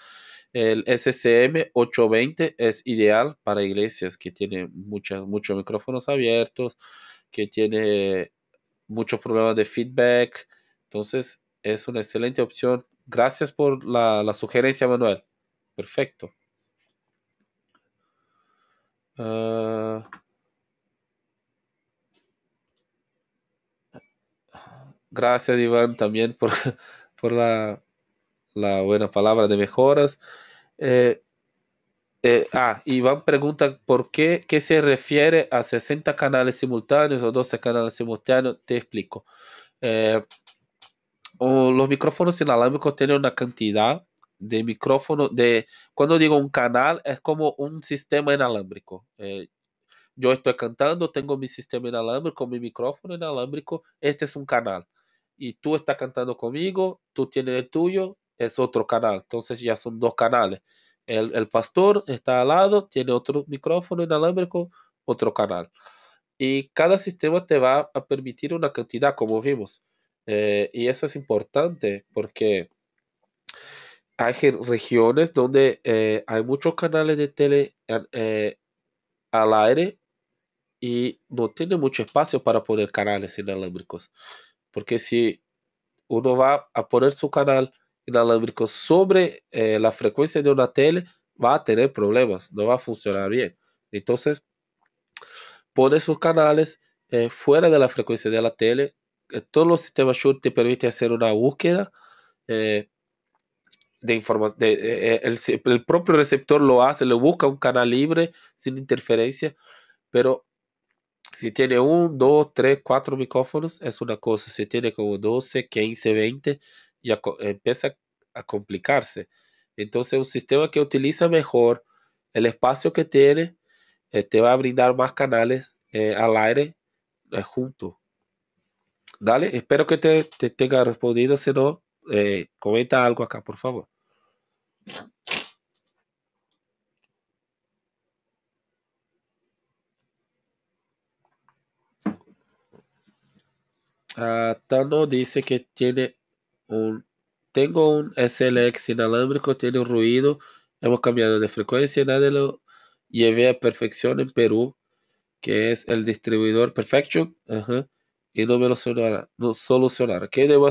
El ssm 820 es ideal para iglesias que tienen muchas, muchos micrófonos abiertos, que tiene muchos problemas de feedback. Entonces, es una excelente opción. Gracias por la, sugerencia, Manuel. Perfecto. Ah, gracias, Iván, también por, por la, buena palabra de mejoras. Eh, eh, ah, Iván pregunta por qué, qué se refiere a 60 canales simultáneos o 12 canales simultáneos. Te explico. Eh, los micrófonos inalámbricos tienen una cantidad de micrófonos, de, cuando digo un canal, es como un sistema inalámbrico. Eh, yo estoy cantando, tengo mi sistema inalámbrico, mi micrófono inalámbrico, este es un canal. Y tú estás cantando conmigo, tú tienes el tuyo, es otro canal. Entonces ya son dos canales. El, el pastor está al lado, tiene otro micrófono inalámbrico, otro canal. Y cada sistema te va a permitir una cantidad, como vimos. Eh, y eso es importante porque hay regiones donde eh, hay muchos canales de tele eh, al aire y no tiene mucho espacio para poner canales inalámbricos. Porque si uno va a poner su canal inalámbrico sobre la frecuencia de una tele, va a tener problemas, no va a funcionar bien. Entonces, pone sus canales fuera de la frecuencia de la tele eh, todos los sistemas Shure te permite hacer una búsqueda eh, de información. Eh, el, propio receptor lo hace, le busca un canal libre sin interferencia, pero si tiene un, dos, tres, cuatro micrófonos es una cosa, si tiene como 12, 15, 20, ya empieza a complicarse. Entonces un sistema que utiliza mejor el espacio que tiene te va a brindar más canales al aire junto. Dale, espero que te, tenga respondido. Si no, eh, comenta algo acá, por favor. Ah, Tano dice que tiene un tengo un SLX inalámbrico, tiene un ruido, hemos cambiado de frecuencia, nadie lo llevé a perfección en Perú, que es el distribuidor Perfection. Ajá. Y no me solucionar, solucionará. solucionar. O que devo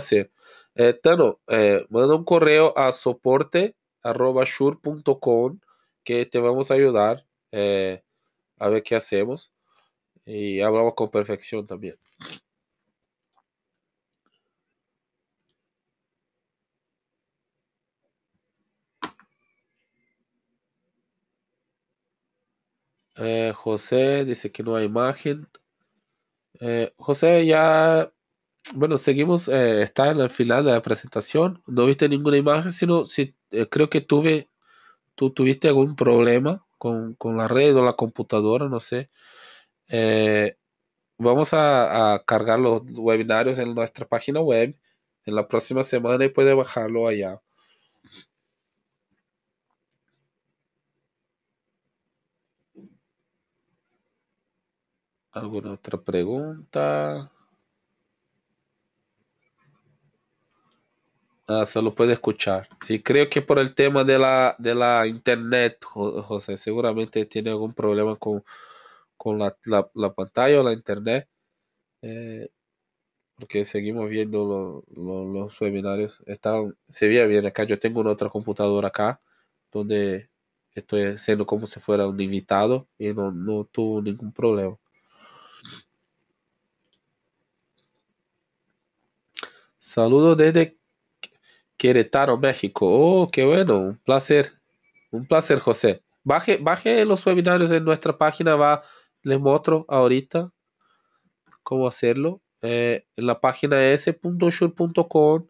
manda un correo a soporte.shure.com que te vamos a ayudar eh, a ver qué hacemos Y hablamos con perfección también. Eh, José dice que no hay imagen. Eh, José, ya, bueno, seguimos, eh, está en el final de la presentación, no viste ninguna imagen, sino si eh, creo que tuve, tú tuviste algún problema con, la red o la computadora, no sé. vamos a, a, cargar los webinarios en nuestra página web en la próxima semana y puede bajarlo allá. ¿Alguna otra pregunta? Ah, se lo puede escuchar. Sí, creo que por el tema de la, internet, José, seguramente tiene algún problema con, la, pantalla o la internet. Eh, porque seguimos viendo los seminarios. Están, se ve bien acá. Yo tengo una otra computadora acá, donde estoy haciendo como si fuera un invitado y no, no tuvo ningún problema. Saludos desde Querétaro, México. Oh, qué bueno, un placer, un placer, José. Baje, baje los webinarios en nuestra página, va, les muestro ahorita cómo hacerlo. Eh, en la página s.sure.com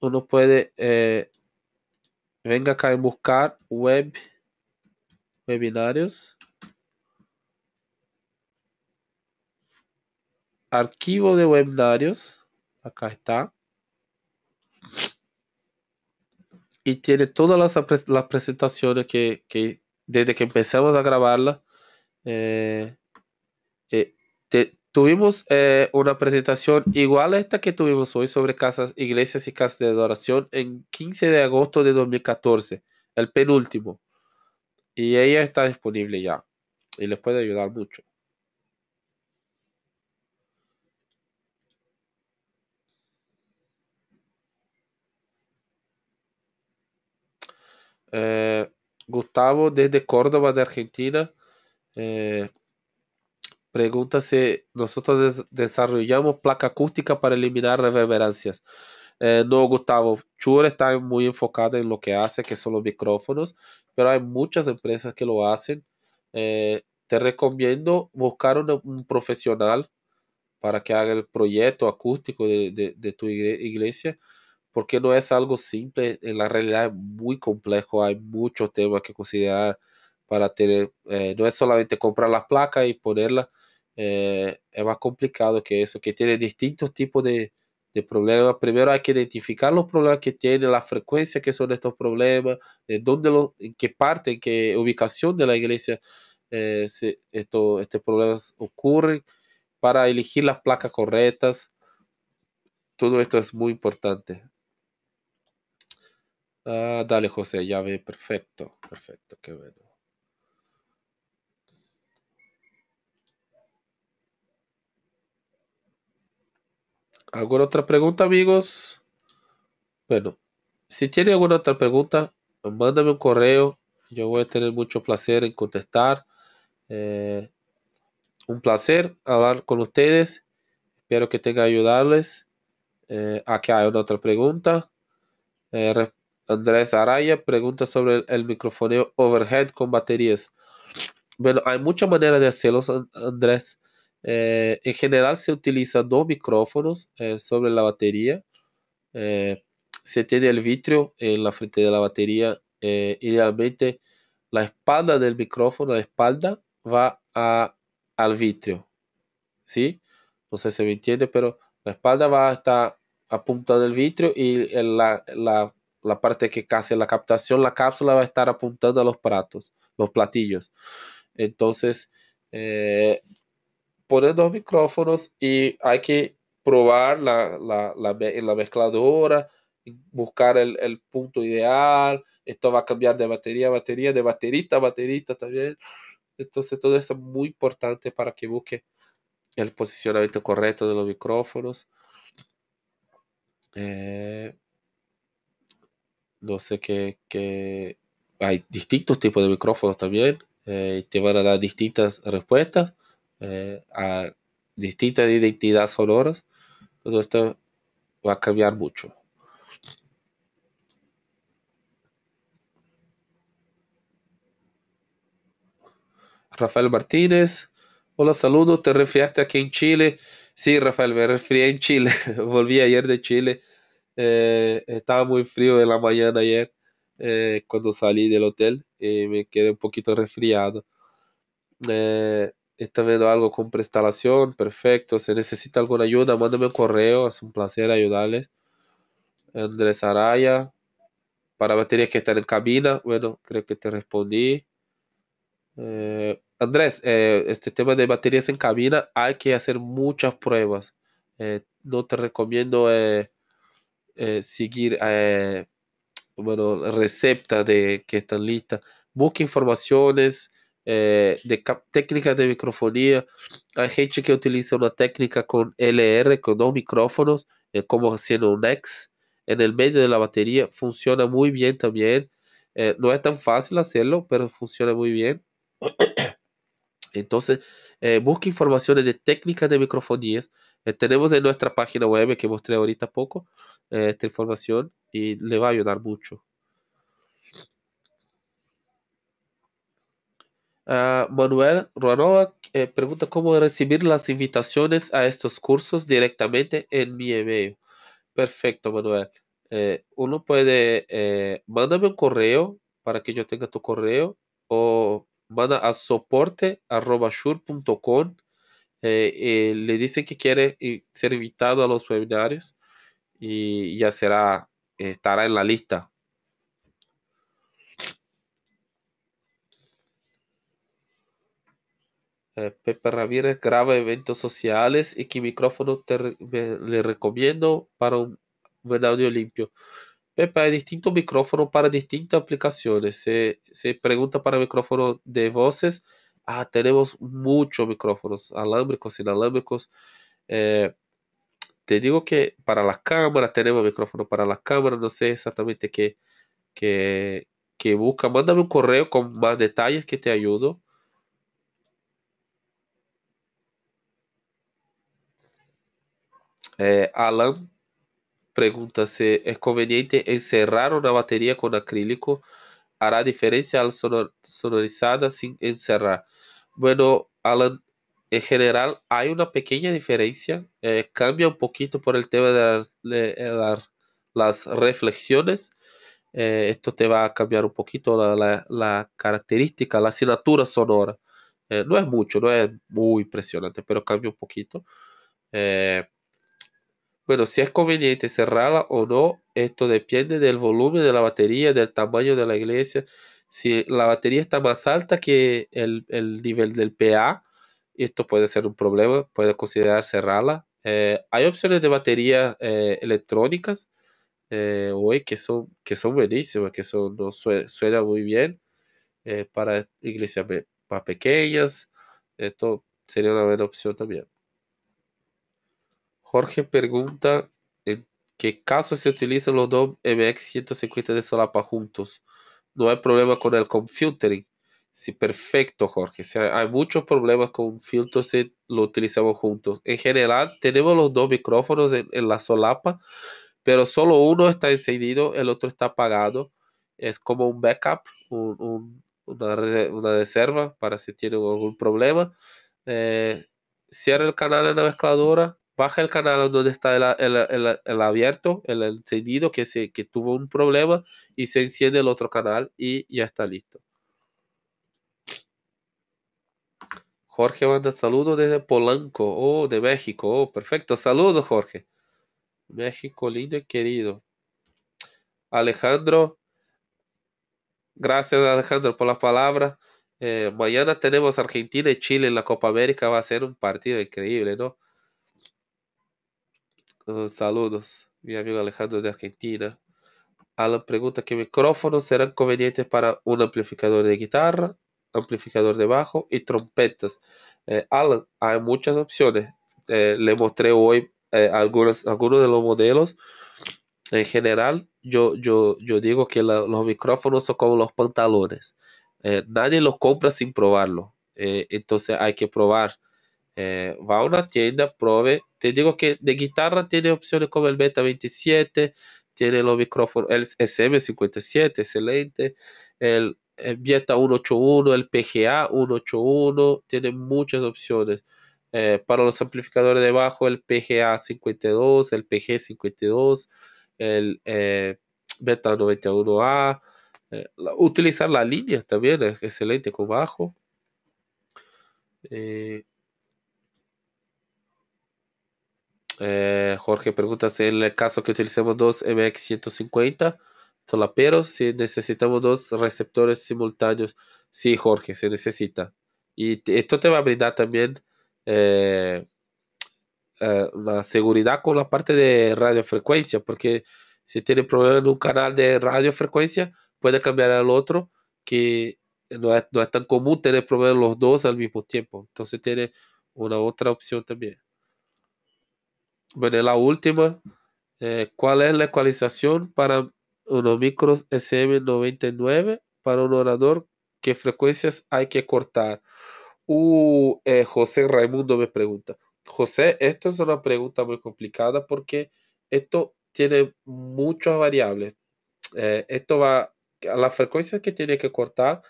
uno puede, eh, venga acá en buscar web, webinarios. archivo de webinarios, acá está, y tiene todas las, presentaciones que, desde que empezamos a grabarla, eh, eh, tuvimos eh, una presentación igual a esta que tuvimos hoy sobre casas, iglesias y casas de adoración en 15 de agosto de 2014, el penúltimo. Y ella está disponible ya y les puede ayudar mucho. Eh, Gustavo desde Córdoba de Argentina eh, pregunta si nosotros desarrollamos placa acústica para eliminar reverberancias. Eh, no, Gustavo, Chur está muy enfocada en lo que hace, que son los micrófonos, pero hay muchas empresas que lo hacen. te recomiendo buscar un, profesional para que haga el proyecto acústico de tu iglesia porque no es algo simple, en la realidad es muy complejo, hay muchos temas que considerar para tener, eh, no es solamente comprar la placa y ponerla, eh, es más complicado que eso, que tiene distintos tipos de, problemas. Primero hay que identificar los problemas que tiene, la frecuencia que son estos problemas, en dónde lo, qué parte, en qué ubicación de la iglesia eh, estos este problemas ocurren, para elegir las placas correctas. Todo esto es muy importante. Ah, dale, José, ya ve, perfecto, perfecto, qué bueno. ¿Alguna otra pregunta, amigos? Bueno, si tiene alguna otra pregunta, mándame un correo. Yo voy a tener mucho placer en contestar. Eh, un placer hablar con ustedes. Espero que tenga ayudarles. Eh, acá hay otra pregunta. Eh, Andrés Araya pregunta sobre el, micrófono overhead con baterías. Bueno, hay muchas maneras de hacerlo, Andrés. Eh, en general se utilizan dos micrófonos eh, sobre la batería. Eh, se tiene el vitrio en la frente de la batería. idealmente la espalda del micrófono, la espalda, va al vitrio. ¿Sí? No sé si me entiende, pero la espalda va a estar punta del vitrio y la, la la parte que hace la captación, la cápsula va a estar apuntando a los platos, los platillos. Entonces, eh, poner dos micrófonos y hay que probar la, la, mezcladora, buscar el, punto ideal. Esto va a cambiar de batería a batería, de baterista a baterista también. Entonces, todo eso es muy importante para que busque el posicionamiento correcto de los micrófonos. Eh, no sé qué, que Hay distintos tipos de micrófonos también. Eh, te van a dar distintas respuestas eh, a distintas identidades sonoras. Todo esto va a cambiar mucho. Rafael Martínez. Hola, saludos. ¿Te refiaste aquí en Chile? Sí, Rafael, me refrié en Chile. Volví ayer de Chile. Eh, estaba muy frío en la mañana ayer eh, cuando salí del hotel y me quedé un poquito resfriado. Eh, está viendo algo con preinstalación perfecto. Si necesita alguna ayuda, mándame un correo, es un placer ayudarles. Andrés Araya, para baterías que están en cabina, bueno, creo que te respondí. Eh, Andrés, este tema de baterías en cabina hay que hacer muchas pruebas. no te recomiendo eh, eh, seguir eh, bueno, receta de, que están listas, busque informaciones eh, de técnicas de microfonía. Hay gente que utiliza una técnica con LR, con dos micrófonos, como haciendo un X en el medio de la batería. Funciona muy bien también. Eh, no es tan fácil hacerlo, pero funciona muy bien. Entonces, busque eh, busca informaciones de técnicas de microfonías. Eh, tenemos en nuestra página web que mostré ahorita poco eh, esta información y le va a ayudar mucho. Ah, Manuel Ruanova pregunta cómo recibir las invitaciones a estos cursos directamente en mi email. Perfecto, Manuel. uno puede, mándame un correo para que yo tenga tu correo o manda a soporte eh, eh, le dice que quiere eh, ser invitado a los webinarios y ya será, estará en la lista. Eh, Pepe Ramírez graba eventos sociales y qué micrófono le recomiendo para un buen audio limpio. Pepe, hay distintos micrófonos para distintas aplicaciones. Se, pregunta para micrófono de voces. Ah, tenemos muchos micrófonos alámbricos, inalámbricos. Eh, te digo que para la cámara, tenemos micrófono para la cámara. No sé exactamente qué, busca. Mándame un correo con más detalles que te ayudo. Eh, Alan Pregunta si es conveniente encerrar una batería con acrílico. ¿Hará diferencia al sonor sonorizada sin encerrar? Bueno, Alan, en em general hay una pequeña diferencia. Eh, cambia un um poquito por el tema de eh, dar las reflexiones. Eh, esto te va a cambiar un um poquito la, característica, la asignatura sonora. no es mucho, no es muy impresionante, pero cambia un um poquito. Bueno, si es conveniente cerrarla o no, esto depende del volumen de la batería, del tamaño de la iglesia. Si la batería está más alta que el, nivel del PA, esto puede ser un problema, puede considerar cerrarla. Eh, hay opciones de baterías eh, electrónicas eh, hoy que son, que son buenísimas, que son, no, muy bien para iglesias más pequeñas. Esto sería una buena opción también. Jorge pregunta en eh, qué caso se utilizan los dos MX150 de solapa juntos. No hay problema con el filtering. Sí, perfecto, Jorge. hay muchos problemas con filtros si lo utilizamos juntos. En general, tenemos los dos micrófonos en, la solapa, pero solo uno está encendido, el otro está apagado. Es como un backup, una, reserva para si tiene algún problema. Eh, cierra el canal en la mezcladora, baja el canal donde está el, abierto, el encendido que, se, que tuvo un problema y se enciende el otro canal y ya está listo. Jorge manda saludos desde Polanco, oh, de México, oh, perfecto, saludos Jorge. México lindo y querido. Alejandro, gracias Alejandro por la palabra eh, mañana tenemos Argentina y Chile en la Copa América, va a ser un partido increíble, ¿no? saludos, mi amigo Alejandro de Argentina. Alan pregunta qué micrófonos serán convenientes para un amplificador de guitarra, amplificador de bajo y trompetas. Eh, Alan, hay muchas opciones. Eh, le mostré hoy eh, algunos, algunos de los modelos. En general, yo, yo, yo digo que los micrófonos son como los pantalones. nadie los compra sin probarlo. entonces hay que probar eh, va a una tienda, prove. Te digo que de guitarra tiene opciones como el Beta 27, tiene los micrófonos, el SM57, excelente, el, Beta 181, el PGA 181, tiene muchas opciones. Eh, para los amplificadores de bajo, el PGA 52, el PG 52, el Beta eh, 91A. utilizar la línea también es excelente con bajo. Eh, Jorge pregunta si en el caso que utilicemos dos MX150 pero si necesitamos dos receptores simultáneos. Sí, Jorge, se necesita. Y esto te va a brindar también eh, eh, la seguridad con la parte de radiofrecuencia, porque si tiene problema en un canal de radiofrecuencia, puede cambiar al otro, que no es, no es tan común tener problemas los dos al mismo tiempo. Entonces tiene una otra opción también. Bueno, la última, eh, ¿cuál es la ecualización para unos micros SM99 para un orador? ¿Qué frecuencias hay que cortar? Uh, eh, José Raimundo me pregunta. José, esto es una pregunta muy complicada porque esto tiene muchas variables. Eh, esto va, las frecuencias que tiene que cortar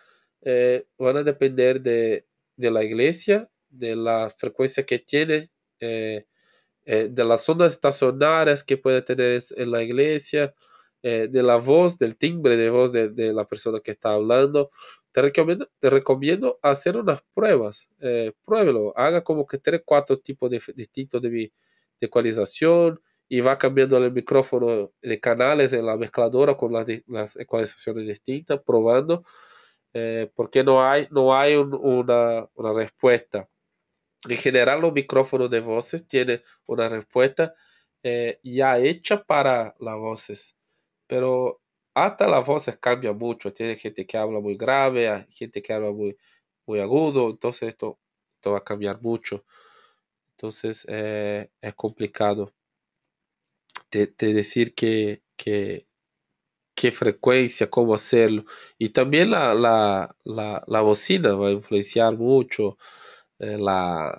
van a depender de, la iglesia, de la frecuencia que tiene eh, de las ondas estacionarias que puede tener en la iglesia, eh, de la voz, del timbre de voz de, la persona que está hablando. Te recomiendo, te recomiendo hacer unas pruebas. Eh, pruébelo. Haga como que tres, cuatro tipos distintos de, ecualización y va cambiando el micrófono de canales en la mezcladora con las, las ecualizaciones distintas, probando, porque no hay, no hay una, una respuesta. En general, los micrófonos de voces tienen una respuesta eh, ya hecha para las voces, pero hasta las voces cambian mucho. Tiene gente que habla muy grave, gente que habla muy, muy agudo, entonces esto, esto va a cambiar mucho. Entonces eh, es complicado de, decir que, que, qué frecuencia, cómo hacerlo. Y también la, la, la, la bocina va a influenciar mucho. Eh, la,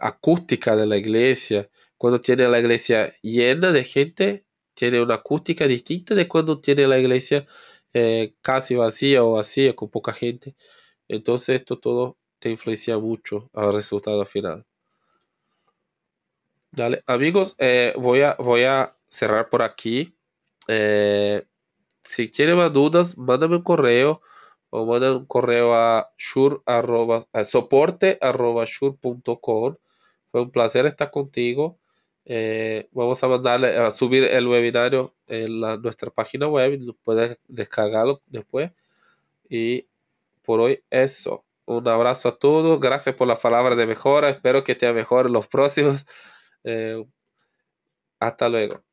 acústica de la iglesia. Cuando tiene la iglesia llena de gente, tiene una acústica distinta de cuando tiene la iglesia eh, casi vacía o vacía, con poca gente. Entonces esto todo te influencia mucho al resultado final. Dale, amigos, eh, voy, a, voy a cerrar por aquí. si tienen más dudas, mándame un correo o manda un correo a, sur soporte arroba Fue un placer estar contigo. Eh, vamos a mandarle a subir el webinario en nuestra página web. puedes descargarlo después. Y por hoy eso. Un abrazo a todos. Gracias por las palabras de mejora. Espero que te mejor los próximos. Eh, hasta luego.